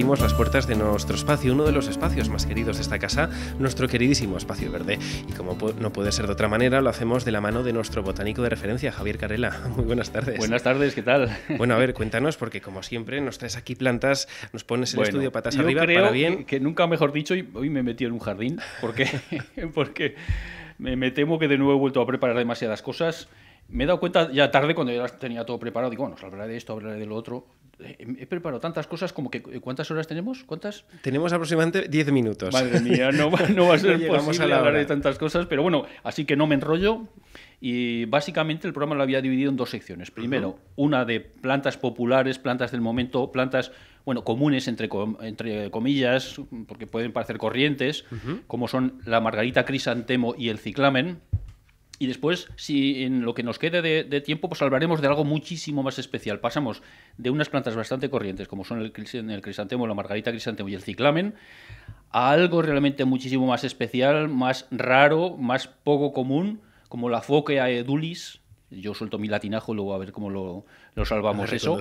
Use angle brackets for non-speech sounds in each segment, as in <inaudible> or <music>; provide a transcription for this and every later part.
abrimos las puertas de nuestro espacio, uno de los espacios más queridos de esta casa, nuestro queridísimo espacio verde. Y como no puede ser de otra manera, lo hacemos de la mano de nuestro botánico de referencia, Javier Carela. <laughs> Muy buenas tardes. Buenas tardes, ¿qué tal? <laughs> Bueno, a ver, cuéntanos, porque como siempre nos traes aquí plantas, nos pones el estudio patas arriba bien. Que, que, nunca mejor dicho, hoy me metí en un jardín, porque, <laughs> porque me, temo que de nuevo he vuelto a preparar demasiadas cosas me he dado cuenta ya tarde cuando ya tenía todo preparado, digo, bueno, hablaré de esto, hablaré de lo otro, he preparado tantas cosas como que eh, ¿cuántas horas tenemos? ¿Cuántas? Tenemos aproximadamente 10 minutos. Madre mía, no, va a <laughs> ser posible hablar de tantas cosas, pero bueno, así que no me enrollo. Y básicamente el programa lo había dividido en dos secciones. Primero, una de plantas populares, plantas del momento, plantas bueno, comunes entre, entre comillas, porque pueden parecer corrientes, como son la margarita crisantemo y el ciclamen y después, si en lo que nos quede de, tiempo, pues hablaremos de algo muchísimo más especial. Pasamos de unas plantas bastante corrientes, como son el, el crisantemo, la margarita crisantemo y el ciclamen, a algo realmente muchísimo más especial, más raro, más poco común, como la foquea edulis. Yo suelto mi latinajo, luego a ver cómo lo, salvamos eso.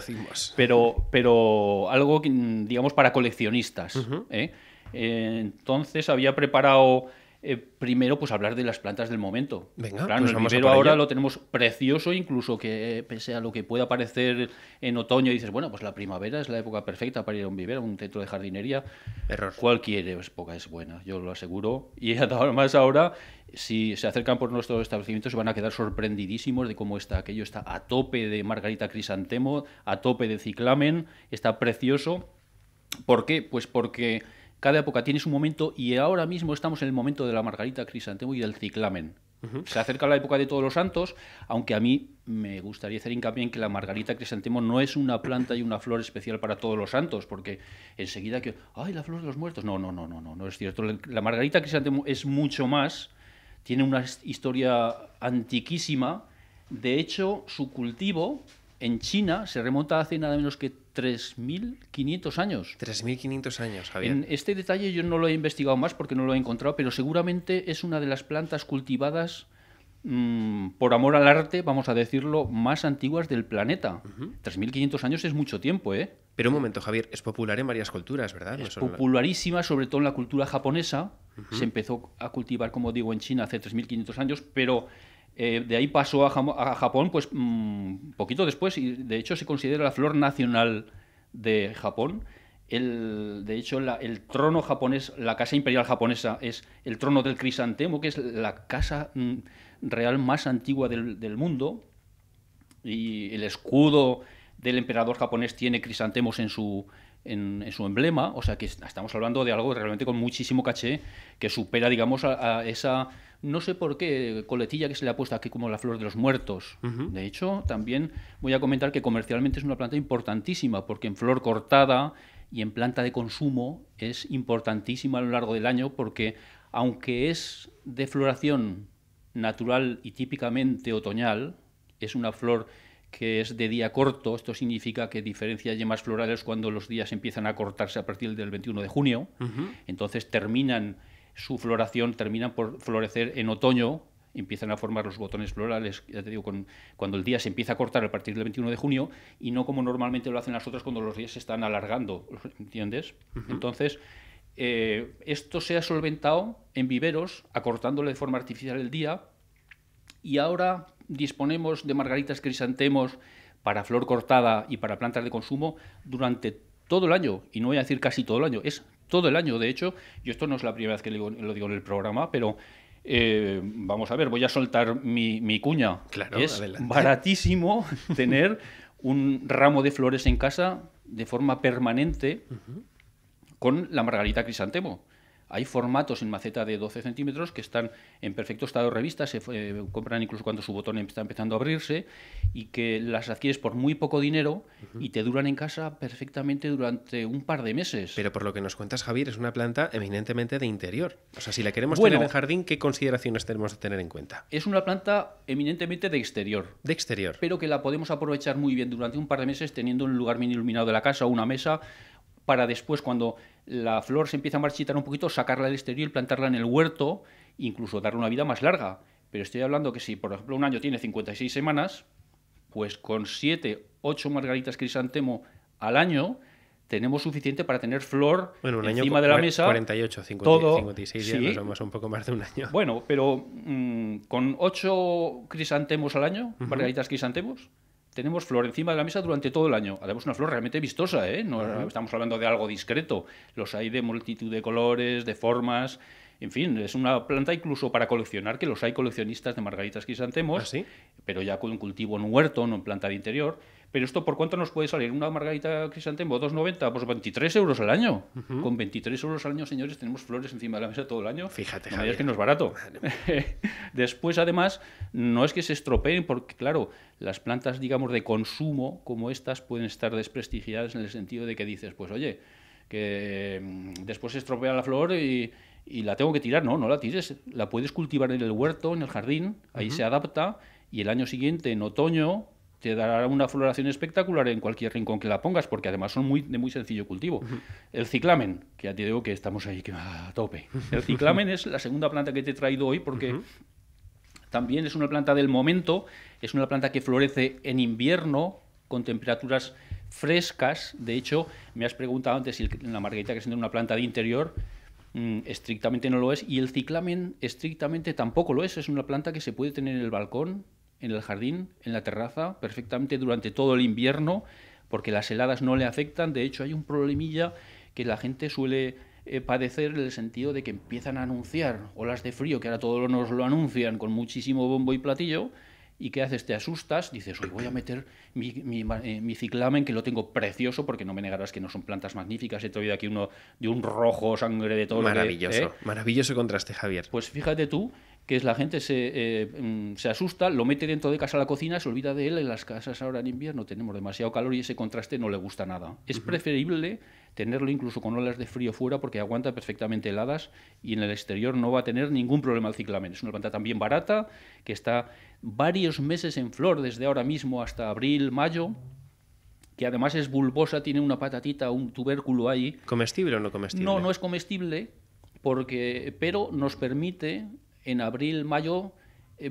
Pero, pero algo, digamos, para coleccionistas. ¿eh? Eh, entonces había preparado eh, primero pues hablar de las plantas del momento. Venga, pues el ahora lo tenemos precioso, incluso que eh, pese a lo que pueda parecer en otoño, dices, bueno, pues la primavera es la época perfecta para ir a un vivero, a un centro de jardinería. Error. Cualquier época es buena, yo lo aseguro. Y <laughs> además ahora, si se acercan por nuestros establecimientos, se van a quedar sorprendidísimos de cómo está aquello. Está a tope de margarita crisantemo, a tope de ciclamen, está precioso. ¿Por qué? Pues porque cada época tiene su momento y ahora mismo estamos en el momento de la margarita crisantemo y del ciclamen. Se acerca la época de todos los santos, aunque a mí me gustaría hacer hincapié en que la margarita crisantemo no es una planta y una flor especial para todos los santos, porque enseguida que, ay, la flor de los muertos. No, no, no, no, no, no es cierto. La margarita crisantemo es mucho más, tiene una historia antiquísima. De hecho, su cultivo en China se remonta hace nada menos que 3.500 años. 3.500 años, Javier. este detalle yo no lo he investigado más porque no lo he encontrado, pero seguramente es una de las plantas cultivadas mm, por amor al arte, vamos a decirlo, más antiguas del planeta. 3.500 años es mucho tiempo, ¿eh? Pero un momento, Javier, es popular en varias culturas, ¿verdad? es popularísima, sobre todo en la cultura japonesa. Se empezó a cultivar, como digo, en China hace 3.500 años, pero eh, de ahí pasó a, Japón, pues mm, poquito después, y de hecho se considera la flor nacional de Japón. de hecho, el trono japonés, la casa imperial japonesa es el trono del crisantemo, que es la casa mm, real más antigua del mundo. Y el escudo del emperador japonés tiene crisantemos en su, en, su emblema, o sea que estamos hablando de algo realmente con muchísimo caché que supera, digamos, a, esa, no sé por qué, coletilla que se le ha puesto aquí como la flor de los muertos. De hecho, también voy a comentar que comercialmente es una planta importantísima, porque en flor cortada y en planta de consumo es importantísima a lo largo del año, porque aunque es de floración natural y típicamente otoñal, es una flor que es de día corto. Esto significa que diferencia yemas florales cuando los días empiezan a cortarse a partir del 21 de junio. Entonces terminan su floración, terminan por florecer en otoño, empiezan a formar los botones florales, ya te digo, cuando el día se empieza a cortar a partir del 21 de junio y no como normalmente lo hacen las otras cuando los días se están alargando, ¿entiendes? Entonces, eh, esto se ha solventado en viveros, acortándole de forma artificial el día y ahora disponemos de margaritas crisantemos para flor cortada y para plantas de consumo durante todo el año, y no voy a decir casi todo el año, es todo el año, de hecho, y esto no es la primera vez que lo digo, en el programa, pero eh, vamos a ver, voy a soltar mi, cuña. Claro, es baratísimo <laughs> tener un ramo de flores en casa de forma permanente con la margarita crisantemo. Hay formatos en maceta de 12 centímetros que están en perfecto estado de revista, se eh, compran incluso cuando su botón está empezando a abrirse y que las adquieres por muy poco dinero y te duran en casa perfectamente durante un par de meses. Pero por lo que nos cuentas, Javier, es una planta eminentemente de interior. O sea, si la queremos tener en jardín, ¿qué consideraciones tenemos que tener en cuenta? Es una planta eminentemente de exterior. De exterior. Pero que la podemos aprovechar muy bien durante un par de meses teniendo un lugar bien iluminado de la casa, una mesa, para después cuando la flor se empieza a marchitar un poquito, sacarla del exterior, plantarla en el huerto, incluso darle una vida más larga. Pero estoy hablando que si, por ejemplo, un año tiene 56 semanas, pues con 7, 8 margaritas crisantemo al año tenemos suficiente para tener flor encima de la mesa. 48, 50, 56 sí. un poco más de un año. Bueno, pero mm, con 8 crisantemos al año, margaritas crisantemos, tenemos flor encima de la mesa durante todo el año. Además, una flor realmente vistosa, ¿eh? No estamos hablando de algo discreto. Los hay de multitud de colores, de formas. En fin, es una planta incluso para coleccionar, que los hay coleccionistas de margaritas que ¿Ah, pero ya con un cultivo en huerto, no en planta de interior. Pero esto, ¿por cuánto nos puede salir? Una margarita crisantemo, 2,90, pues 23 euros al año. Con 23 euros al año, señores, tenemos flores encima de la mesa todo el año. Fíjate, no es que no es barato. <laughs> Después, además, no es que se estropeen, porque, claro, las plantas, digamos, de consumo, como estas, pueden estar desprestigiadas en el sentido de que dices, pues, oye, que mm, después se estropea la flor y, la tengo que tirar. No, no la tires. La puedes cultivar en el huerto, en el jardín, ahí se adapta y el año siguiente, en otoño, te dará una floración espectacular en cualquier rincón que la pongas, porque además son muy, de muy sencillo cultivo. El ciclamen, que ya te digo que estamos ahí que, a tope. El ciclamen es la segunda planta que te he traído hoy porque también es una planta del momento, es una planta que florece en invierno con temperaturas frescas. De hecho, me has preguntado antes si la margarita que es una planta de interior mm, estrictamente no lo es y el ciclamen estrictamente tampoco lo es. Es una planta que se puede tener en el balcón en el jardín, en la terraza, perfectamente durante todo el invierno, porque las heladas no le afectan. De hecho, hay un problemilla que la gente suele eh, padecer en el sentido de que empiezan a anunciar olas de frío, que ahora todos nos lo anuncian con muchísimo bombo y platillo. ¿Y qué haces? Te asustas, dices, voy a meter eh, mi, ciclamen, que lo tengo precioso, porque no me negarás que no son plantas magníficas. He traído aquí uno de un rojo sangre de todo. Maravilloso, ¿eh? maravilloso contraste, Javier. Pues fíjate tú que es la gente se, eh, mm, se, asusta, lo mete dentro de casa a la cocina, se olvida de él, en las casas ahora en invierno tenemos demasiado calor y ese contraste no le gusta nada. Es preferible tenerlo incluso con olas de frío fuera porque aguanta perfectamente heladas y en el exterior no va a tener ningún problema el ciclamen. Es una planta también barata que está varios meses en flor desde ahora mismo hasta abril, mayo que además es bulbosa, tiene una patatita, un tubérculo ahí. ¿Comestible o no comestible? No, no es comestible, porque, pero nos permite en abril-mayo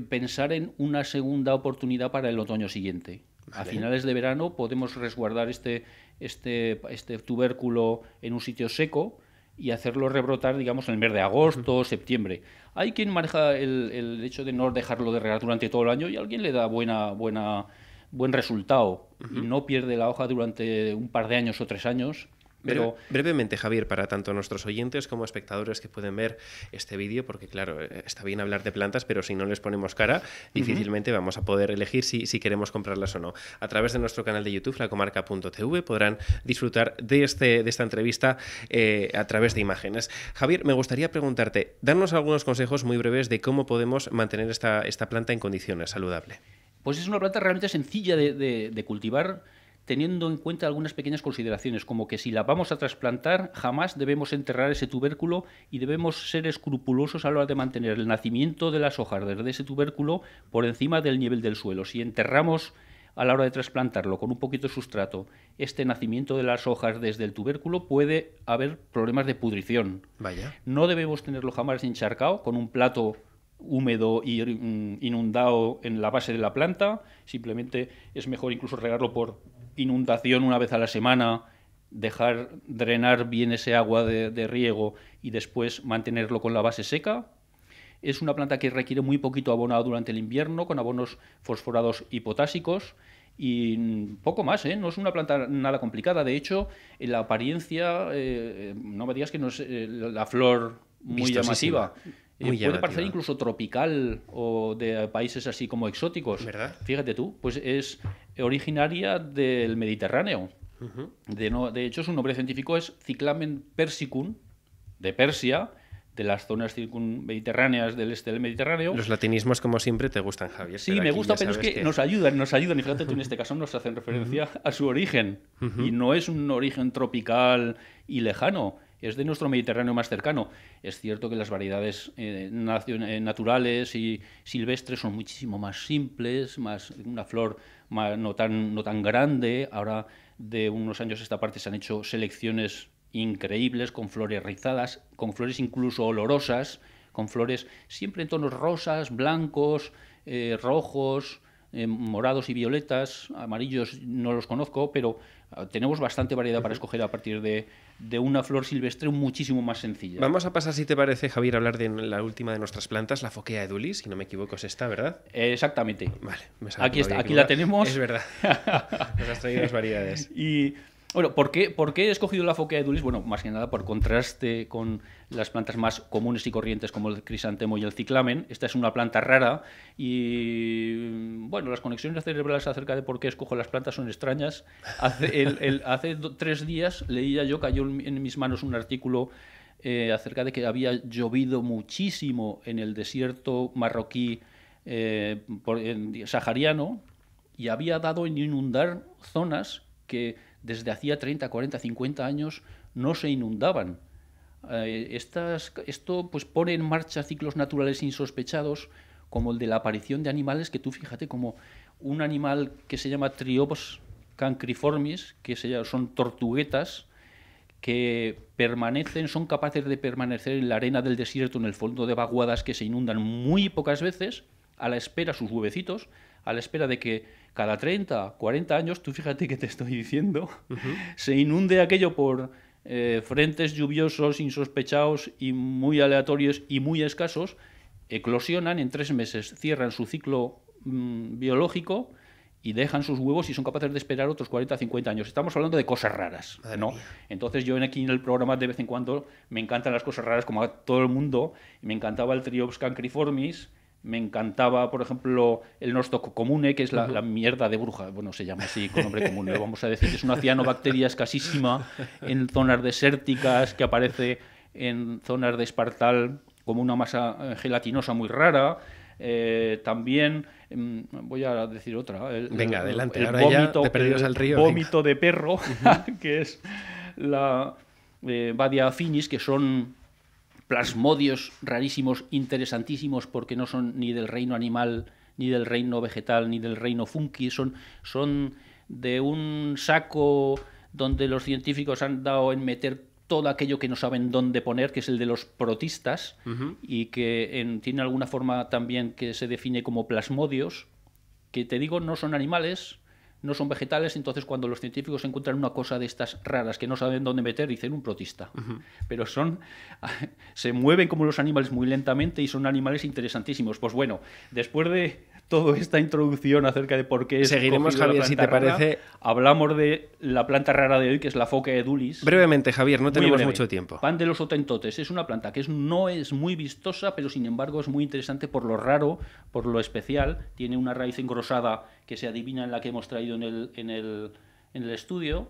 pensar en una segunda oportunidad para el otoño siguiente. A finales de verano podemos resguardar este, este, este, tubérculo en un sitio seco y hacerlo rebrotar, digamos, en el mes de agosto, septiembre. Hay quien maneja el, hecho de no dejarlo de regar durante todo el año y alguien le da buena, buena, buen resultado y no pierde la hoja durante un par de años o tres años pero... Brevemente, Javier, para tanto nuestros oyentes como espectadores que pueden ver este vídeo, porque claro, eh, está bien hablar de plantas, pero si no les ponemos cara, difícilmente vamos a poder elegir si, queremos comprarlas o no. A través de nuestro canal de YouTube, lacomarca.tv, podrán disfrutar de, este, de esta entrevista eh, a través de imágenes. Javier, me gustaría preguntarte, darnos algunos consejos muy breves de cómo podemos mantener esta, planta en condiciones saludables. Pues es una planta realmente sencilla de cultivar teniendo en cuenta algunas pequeñas consideraciones, como que si la vamos a trasplantar, jamás debemos enterrar ese tubérculo y debemos ser escrupulosos a la hora de mantener el nacimiento de las hojas desde ese tubérculo por encima del nivel del suelo. Si enterramos a la hora de trasplantarlo con un poquito de sustrato este nacimiento de las hojas desde el tubérculo, puede haber problemas de pudrición. Vaya. No debemos tenerlo jamás encharcado con un plato húmedo y mm, inundado en la base de la planta, simplemente es mejor incluso regarlo por inundación una vez a la semana, dejar drenar bien ese agua de, riego y después mantenerlo con la base seca. Es una planta que requiere muy poquito abonado durante el invierno, con abonos fosforados y potásicos y mm, poco más, ¿eh? no es una planta nada complicada. De hecho, en la apariencia, eh, eh, no me digas que no es la flor muy llamativa puede parecer incluso tropical o de países así como exóticos. Fíjate tú, pues es originaria del Mediterráneo. de, no, de hecho, su nombre científico es Cyclamen persicum, de Persia, de las zonas circunmediterráneas del este del Mediterráneo. Los latinismos, como siempre, te gustan, Javier. Sí, me gusta, pero es que, nos ayudan, nos ayudan. Y fíjate tú, en este caso nos hacen referencia a su origen. Y no es un origen tropical y lejano, es de nuestro Mediterráneo más cercano. Es cierto que las variedades eh, eh, naturales y silvestres son muchísimo más simples, más una flor no, tan, no tan grande. Ahora, de unos años a esta parte, se han hecho selecciones increíbles con flores rizadas, con flores incluso olorosas, con flores siempre en tonos rosas, blancos, eh, rojos, eh, morados y violetas, amarillos no los conozco, pero ah, tenemos bastante variedad para escoger a partir de, una flor silvestre muchísimo más sencilla. Vamos a pasar, si te parece, Javier, a hablar de la última de nuestras plantas, la foquea edulis, si no me equivoco es esta, ¿verdad? Eh, exactamente. Vale, me aquí, aquí la tenemos. Es verdad. <laughs> Nos has traído las variedades. y bueno, ¿por qué, he escogido la foquea Dulis, Bueno, más que nada por contraste con las plantas más comunes y corrientes como el crisantemo y el ciclamen. Esta es una planta rara y, bueno, las conexiones cerebrales acerca de por qué escojo las plantas son extrañas. Hace, tres días leía yo, cayó en mis manos un artículo eh, acerca de que había llovido muchísimo en el desierto marroquí eh, sahariano y había dado en inundar zonas que desde hacía 30, 40, 50 años no se inundaban. Eh, esto pues, pone en marcha ciclos naturales insospechados, como el de la aparición de animales, que tú fíjate como un animal que se llama Triops cancriformis, que son tortuguetas, que permanecen, son capaces de permanecer en la arena del desierto, en el fondo de vaguadas que se inundan muy pocas veces, a la espera sus huevecitos, a la espera de que cada 30, 40 años, tú fíjate que te estoy diciendo, <laughs> se inunde aquello por eh, frentes lluviosos, insospechados y muy aleatorios y muy escasos, eclosionan en tres meses, cierran su ciclo mm, biológico y dejan sus huevos y son capaces de esperar otros 40 50 años. Estamos hablando de cosas raras, ¿no? Entonces yo aquí en el programa de vez en cuando me encantan las cosas raras como a todo el mundo. Me encantaba el Triops cancriformis, me encantaba, por ejemplo, el nostoc comune, que es la, mierda de bruja. Bueno, se llama así con nombre común, vamos a decir. Es una cianobacteria escasísima en zonas desérticas que aparece en zonas de espartal como una masa eh, gelatinosa muy rara. Eh, también mm, voy a decir otra. venga, adelante. Ahora vómito, ya Vómito de perro, <laughs> que es la eh, Badia finis, que son plasmodios rarísimos, interesantísimos, porque no son ni del reino animal, ni del reino vegetal, ni del reino funky, son, son de un saco donde los científicos han dado en meter todo aquello que no saben dónde poner, que es el de los protistas, y que tiene alguna forma también que se define como plasmodios, que te digo, no son animales, no son vegetales, entonces cuando los científicos encuentran una cosa de estas raras que no saben dónde meter, dicen un protista. Pero son, <laughs> se mueven como los animales muy lentamente y son animales interesantísimos. Pues bueno, después de toda esta introducción acerca de por qué es Seguiremos, Javier, si te parece. Hablamos de la planta rara de hoy, que es la foca edulis. Brevemente, Javier, no tenemos mucho tiempo. Pan de los otentotes. Es una planta que no es muy vistosa, pero sin embargo es muy interesante por lo raro, por lo especial. Tiene una raíz engrosada que se adivina en la que hemos traído en el, en el, en el estudio.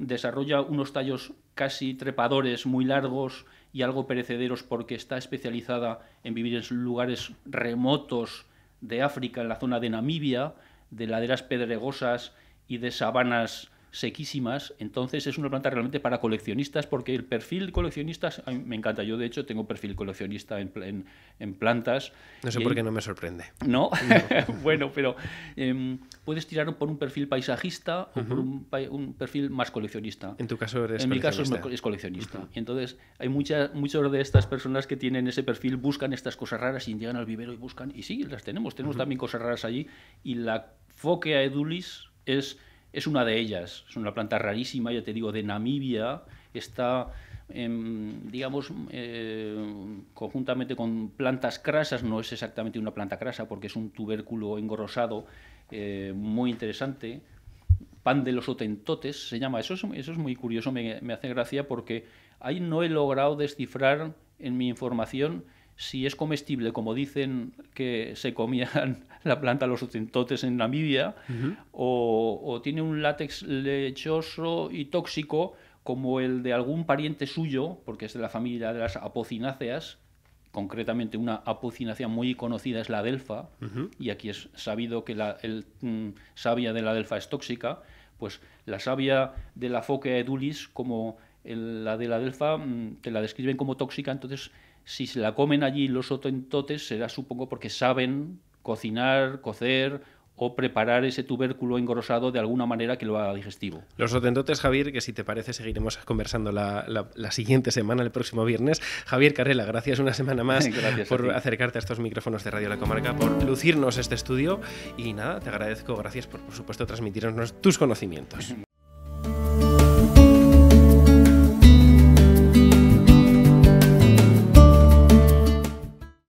Desarrolla unos tallos casi trepadores, muy largos y algo perecederos porque está especializada en vivir en lugares remotos de África, en la zona de Namibia, de laderas pedregosas y de sabanas sequísimas, entonces es una planta realmente para coleccionistas porque el perfil coleccionista me encanta. Yo de hecho tengo perfil coleccionista en, en, plantas. No sé por qué no me sorprende. No, <laughs> bueno, pero em, puedes tirar por un perfil paisajista o por un, perfil más coleccionista. En tu caso eres En mi caso es, coleccionista. y entonces hay muchas muchas de estas personas que tienen ese perfil, buscan estas cosas raras y llegan al vivero y buscan. Y sí, las tenemos. Tenemos también cosas raras allí. Y la foque Edulis es es una de ellas. Es una planta rarísima, ya te digo, de Namibia. Está, em, digamos, eh, conjuntamente con plantas crasas, no es exactamente una planta crasa porque es un tubérculo engrosado eh, muy interesante. Pan de los otentotes se llama. Eso es, eso es muy curioso, me, me hace gracia porque ahí no he logrado descifrar en mi información si es comestible, como dicen que se comían <laughs> la planta los otentotes en Namibia, o, tiene un látex lechoso y tóxico como el de algún pariente suyo, porque es de la familia de las apocináceas, concretamente una apocinácea muy conocida es la delfa, y aquí es sabido que la mm, savia de la delfa es tóxica, pues la savia de la foca edulis como la de la delfa que mm, te la describen como tóxica, entonces si se la comen allí los otentotes será supongo porque saben cocinar, cocer o preparar ese tubérculo engrosado de alguna manera que lo haga digestivo. Los otentotes, Javier, que si te parece seguiremos conversando la, siguiente semana, el próximo viernes. Javier Carela, gracias una semana más <laughs> por acercarte a estos micrófonos de Radio La Comarca, por lucirnos este estudio y nada, te agradezco, gracias por, por supuesto, transmitirnos tus conocimientos.